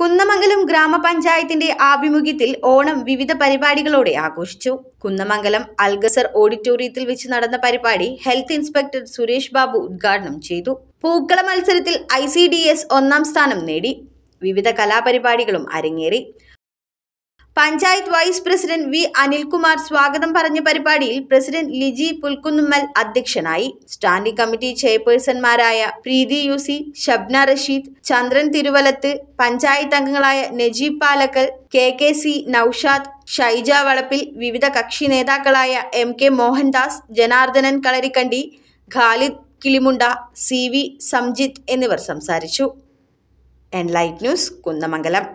കുന്നമംഗലം ഗ്രാമപഞ്ചായത്തിന്റെ ആഭിമുഖ്യത്തിൽ ഓണം വിവിധ പരിപാടികളോടെ ആഘോഷിച്ചു കുന്നമംഗലം അൽഗസർ ഓഡിറ്റോറിയത്തിൽ വെച്ച് നടന്ന പരിപാടി ഹെൽത്ത് ഇൻസ്പെക്ടർ സുരേഷ് ബാബു ഉദ്ഘാടനം ചെയ്തു പൂക്കള മത്സരത്തിൽ ഐ ഒന്നാം സ്ഥാനം നേടി വിവിധ കലാപരിപാടികളും അരങ്ങേറി panchayat vice president V Anilkumar സ്വാഗതം പറഞ്ഞ പരിപാടിയിൽ പ്രസിഡന്റ് ലിജി പുൽക്കുന്നുമ്മൽ അധ്യക്ഷനായി സ്റ്റാൻഡിംഗ് കമ്മിറ്റി ചെയർപേഴ്സൺമാരായ പ്രീതി യുസി ഷബ്ന റഷീദ് ചന്ദ്രൻ തിരുവലത്ത് പഞ്ചായത്ത് അംഗങ്ങളായ Najeeb Palakkal K K C Noushad Shyja Valappil വിവിധ കക്ഷി നേതാക്കളായ M K Mohandas Janardhanan Kalarikkandi Khalid Kilimunda C V Samjith എന്നിവർ സംസാരിച്ചു എൻലൈറ്റ് ന്യൂസ് കുന്നമംഗലം